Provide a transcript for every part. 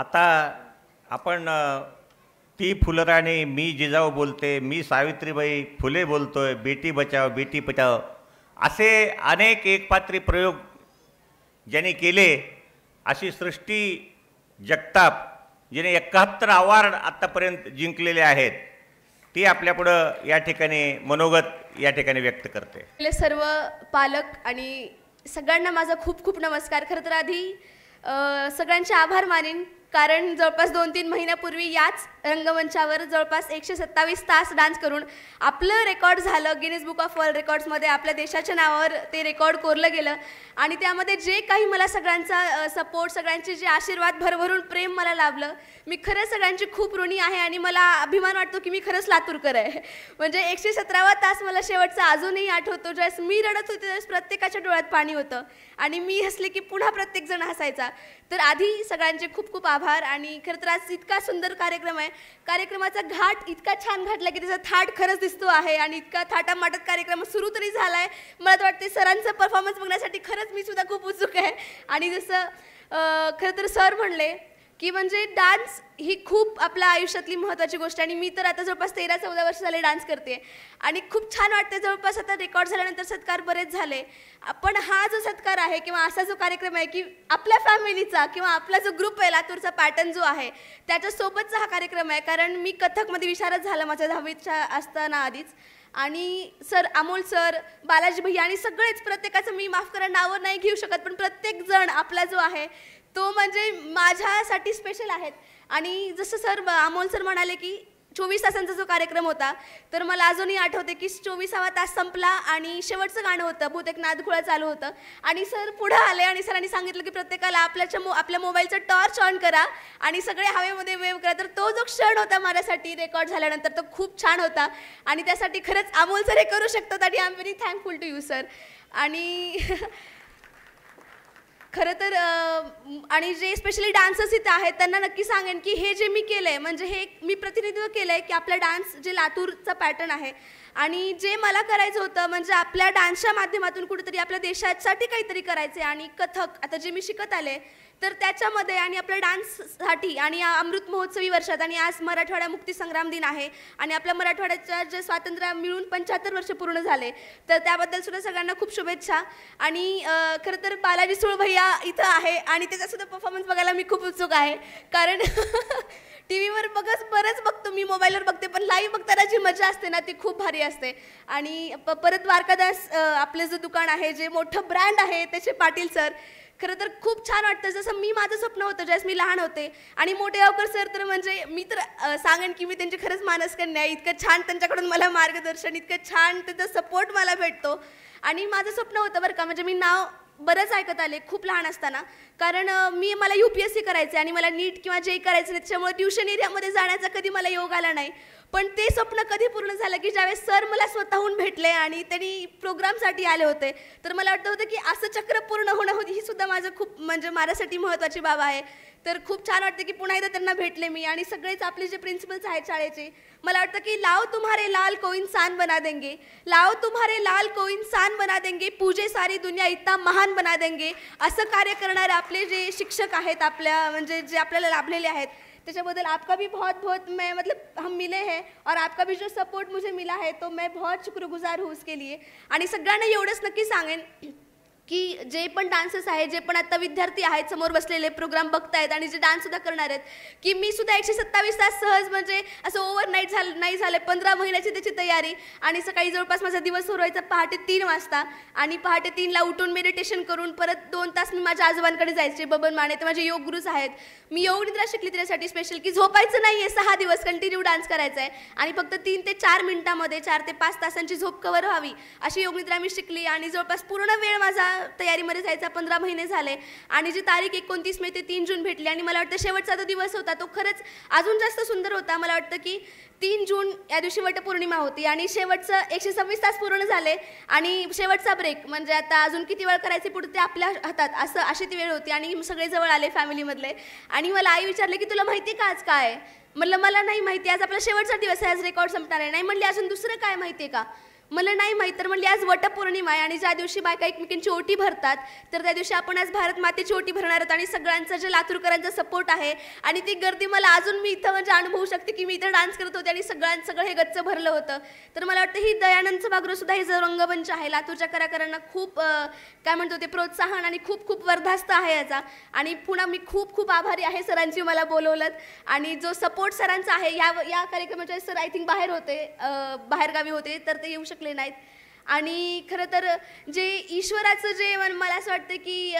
आता आपण ती फुलराणी मी जिजाऊ बोलते मी सावित्रीबाई फुले बोलतोय बेटी बचाव बेटी बचाव असे अनेक एकपात्री प्रयोग ज्यांनी केले अशी सृष्टी जगताप जिने एकाहत्तर अवॉर्ड आत्तापर्यंत जिंकलेले आहेत ती आपल्यापुढं या ठिकाणी मनोगत या ठिकाणी व्यक्त करते सर्व पालक आणि सगळ्यांना माझा खूप खूप नमस्कार खरं तर आधी सगळ्यांचे आभार मानेन कारण जवळपास दोन तीन महिन्यापूर्वी याच रंगमंचावर जवळपास एकशे सत्तावीस तास डान्स करून आपलं रेकॉर्ड झालं गिनीज बुक ऑफ वर्ल्ड रेकॉर्ड्समध्ये आपल्या देशाच्या नावावर ते रेकॉर्ड कोरलं गेलं आणि त्यामध्ये जे काही मला सगळ्यांचा सपोर्ट सगळ्यांचे जे आशीर्वाद भरभरून प्रेम मला लाभलं मी खरंच सगळ्यांची खूप ऋणी आहे आणि मला अभिमान वाटतो की मी खरंच लातूरकर आहे म्हणजे एकशे सतरावा तास मला शेवटचा अजूनही आठवतो ज्यावेळेस मी रडत होते त्यावेळेस प्रत्येकाच्या डोळ्यात पाणी होतं आणि मी हसले की पुन्हा प्रत्येकजण हसायचा तर आधी सगळ्यांचे खूप खूप आभार आणि खरं तर आज इतका सुंदर कार्यक्रम आहे कार्यक्रमाचा घाट इतका छान घाटला की त्याचा थाट खरंच दिसतो आहे आणि इतका थाटामाटत कार्यक्रम सुरू तरी झाला आहे मला तर वाटते सरांचा परफॉर्मन्स बघण्यासाठी खरंच मी सुद्धा खूप उत्सुक आहे आणि जसं खरं तर सर म्हणले की म्हणजे डान्स ही खूप आपल्या आयुष्यातली महत्त्वाची गोष्ट आणि मी तर आता जवळपास तेरा चौदा वर्ष झाले डान्स करते आणि खूप छान वाटते जवळपास आता रेकॉर्ड झाल्यानंतर सत्कार बरेच झाले पण हा जो सत्कार आहे किंवा असा जो कार्यक्रम आहे की आपल्या फॅमिलीचा किंवा आपला जो ग्रुप आहे लातूरचा पॅटर्न जो आहे त्याच्यासोबतचा हा कार्यक्रम आहे कारण मी कथकमध्ये विशारच झाला माझ्या दहावीच्या असताना आधीच आणि सर अमोल सर बालाजी भैया आणि सगळेच प्रत्येकाचं मी माफ करा नावं नाही घेऊ शकत पण प्रत्येक जण आपला जो आहे तो म्हणजे माझ्यासाठी स्पेशल आहेत आणि जसं सर अमोल सर म्हणाले की चोवीस तासांचा जो कार्यक्रम होता तर मला अजूनही आठवते की चोवीसावा तास संपला आणि शेवटचं गाणं होतं बहुतेक नादखुळा चालू होतं आणि सर पुढं आले आणि सरांनी सांगितलं की प्रत्येकाला आपल्याच्या मो आपल्या मोबाईलचं टॉर्च ऑन करा आणि सगळे हवेमध्ये वेव करा तर तो जो क्षण होता माझ्यासाठी रेकॉर्ड झाल्यानंतर तो खूप छान होता आणि त्यासाठी खरंच अमोल सर हे करू शकतात आणि I am very thankful to you sir आणि खरं तर आणि जे स्पेशली डान्सर्स इथे आहेत त्यांना नक्की सांगेन की हे जे मी केलं आहे म्हणजे हे मी प्रतिनिधित्व केलं आहे की आपला डान्स जे लातूरचा पॅटर्न आहे आणि जे मला करायचं होतं म्हणजे आपल्या डान्सच्या माध्यमातून कुठेतरी आपल्या देशासाठी काहीतरी करायचे आणि कथक आता जे मी शिकत आले तर त्याच्यामध्ये आणि आपल्या डान्ससाठी आणि अमृत महोत्सवी वर्षात आणि आज मराठवाडा मुक्तीसंग्राम दिन आहे आणि आपल्या मराठवाड्याच्या जे स्वातंत्र्य मिळून पंच्याहत्तर वर्ष पूर्ण झाले तर त्याबद्दल सुद्धा सगळ्यांना खूप शुभेच्छा आणि खरं तर बालाजी सुळभैया भैया इथं आहे आणि त्याचासुद्धा परफॉर्मन्स बघायला मी खूप उत्सुक आहे कारण टी व्हीवर बघच बरंच बघतो मी मोबाईलवर बघते पण लाईव्ह बघताना जी मजा असते ना ती खूप भारी असते आणि परत द्वारकादास आपलं जे दुकान आहे जे मोठं ब्रँड आहे त्याचे पाटील सर खरं तर खूप छान वाटतं जसं मी माझं स्वप्न होतं ज्यावेळेस मी लहान होते आणि मोठे गावकर सर तर म्हणजे मी तर सांगेन की मी त्यांची खरंच मानसकन्या आहे इतकं छान त्यांच्याकडून मला मार्गदर्शन इतकं छान त्याचा सपोर्ट मला भेटतो आणि माझं स्वप्न होतं बरं का म्हणजे मी नाव बरंच ऐकत आले खूप लहान असताना कारण मी मला यू पी एस सी करायचं आणि मला नीट किंवा जे करायचं नाही त्याच्यामुळे ट्युशन एरियामध्ये जाण्याचा कधी मला योग आला नाही पण ते स्वप्न कधी पूर्ण झालं की ज्यावेळेस सर मला स्वतःहून भेटले आणि त्यांनी प्रोग्रामसाठी आले होते तर मला वाटतं होतं की असं चक्र पूर्ण होणं ही सुद्धा माझं खूप म्हणजे माझ्यासाठी महत्त्वाची बाब आहे तर खूप छान वाटतं की पुन्हा एकदा त्यांना भेटले मी आणि सगळेच आपले जे प्रिन्सिपल्स आहेत शाळेचे मला वाटतं की लाव तुम्हारे लाल को इंसान बना देंगे लाव तुम्हारे लाल को इंसान बना देंगे पूजे सारी दुनिया इतना महान बना देंगे असं कार्य करणारे आपले जे शिक्षक आहेत आपल्या म्हणजे जे आपल्याला लाभलेले आहेत त्याच्याबद्दल आपका भी बहुत बहुत मैं मतलब हम मिले हैं और आपका भी जो सपोर्ट मुझे मिला है तो मैं बहुत शुक्रगुजार हूँ उसके लिए आणि सगळ्यांना एवढंच नक्की सांगेन की जे पण डान्सर्स आहेत जे पण आता विद्यार्थी आहेत समोर बसलेले प्रोग्राम बघतायत आणि जे डान्ससुद्धा करणार आहेत की मी सुद्धा एकशे सत्तावीस तास सहज म्हणजे असं ओव्हरनाईट झालं नाही झालं पंधरा महिन्याची त्याची तयारी आणि सकाळी जवळपास माझा दिवस सुरू व्हायचा पहाटे तीन वाजता आणि पहाटे तीनला उठून मेडिटेशन करून परत दोन तास मी माझ्या आजोबांकडे जायचे बबन माने ते माझे योग गुरुज आहेत मी योग निद्रा शिकली त्यासाठी स्पेशल की झोपायचं नाही आहे सहा दिवस कंटिन्यू डान्स करायचा आहे आणि फक्त तीन ते चार मिनिटामध्ये चार ते पाच तासांची झोप कवर व्हावी अशी निद्रा मी शिकली आणि जवळपास पूर्ण वेळ माझा तयारीमध्ये जायचा पंधरा महिने झाले आणि जी तारीख एकोणतीस मे ते तीन जून भेटली आणि मला वाटतं शेवटचा जो दिवस होता तो खरंच अजून जास्त सुंदर होता मला वाटतं की तीन जून या दिवशी वटपौर्णिमा होती आणि शेवटचं एकशे सव्वीस तास पूर्ण झाले आणि शेवटचा ब्रेक म्हणजे आता अजून किती वेळ करायचे पुढे ते आपल्या हातात असं अशी ती वेळ होती आणि सगळे जवळ आले फॅमिलीमधले आणि मला आई विचारले की तुला माहिती का आज काय म्हटलं मला नाही माहिती आज आपला शेवटचा दिवस आहे आज रेकॉर्ड संपणार आहे नाही म्हणले अजून दुसरं काय माहिती आहे का मला नाही माहीत तर म्हणली आज वटपौर्णिमा आहे आणि ज्या दिवशी बायका एकमेकींची ओटी भरतात तर त्या दिवशी आपण आज भारत मातेची ओटी भरणार आहोत आणि सगळ्यांचा जे लातूरकरांचा सपोर्ट आहे आणि ती गर्दी मला अजून मी इथं म्हणजे अनुभवू शकते की मी इथं डान्स करत होते आणि सगळ्यांचं सगळं हे गच्च भरलं होतं तर मला वाटतं ही दयानंद सुद्धा हे जो रंगमंच आहे लातूरच्या कलाकारांना खूप काय म्हणतो ते प्रोत्साहन आणि खूप खूप वर्धास्त आहे याचा आणि पुन्हा मी खूप खूप आभारी आहे सरांची मला बोलवलं आणि जो सपोर्ट सरांचा आहे या या कार्यक्रमाच्या सर आय थिंक बाहेर होते बाहेरगावी होते तर ते येऊ शकतात शकले नाहीत आणि खरं तर जे ईश्वराचं जे मला असं वाटतं की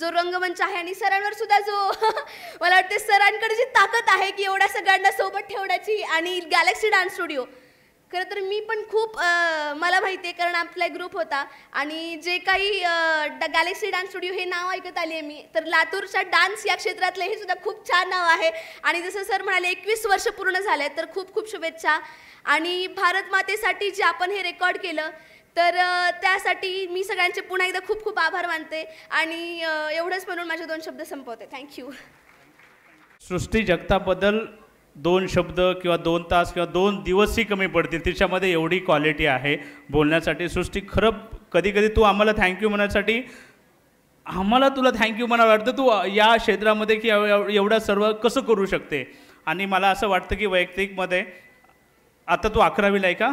जो रंगमंच आहे आणि सरांवर सुद्धा जो मला वाटते सरांकडे जी ताकद आहे की एवढ्या सगळ्यांना सोबत ठेवण्याची आणि गॅलेक्सी डान्स स्टुडिओ खरं तर मी पण खूप मला माहिती आहे कारण आपला ग्रुप होता आणि जे काही गॅलेक्सी डान्स स्टुडिओ हे नाव ऐकत आले आहे मी तर लातूरच्या डान्स या क्षेत्रातलं हे सुद्धा खूप छान नाव आहे आणि जसं सर म्हणाले एकवीस वर्ष पूर्ण झाले तर खूप खूप शुभेच्छा आणि भारत मातेसाठी जे आपण हे रेकॉर्ड केलं तर त्यासाठी मी सगळ्यांचे पुन्हा एकदा खूप खूप आभार मानते आणि एवढंच म्हणून माझे दोन शब्द संपवते थँक्यू सृष्टी जगताबद्दल दोन शब्द किंवा दोन तास किंवा दोन दिवसही कमी पडतील तिच्यामध्ये एवढी क्वालिटी आहे बोलण्यासाठी सृष्टी खरं कधी कधी तू आम्हाला थँक्यू म्हणण्यासाठी आम्हाला तुला थँक्यू म्हणावं वाटतं तू या क्षेत्रामध्ये की एवढं सर्व कसं करू शकते आणि मला असं वाटतं की वैयक्तिकमध्ये आता तू अकरावीला आहे का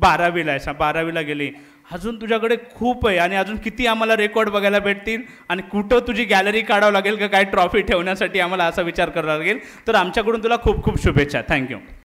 बारावीला आहे बारावीला गेली अजून तुझ्याकडे खूप आहे आणि अजून किती आम्हाला रेकॉर्ड बघायला भेटतील आणि कुठं तुझी गॅलरी काढावं लागेल का काय ट्रॉफी ठेवण्यासाठी आम्हाला असा विचार करावा लागेल तर आमच्याकडून तुला खूप खूप शुभेच्छा थँक्यू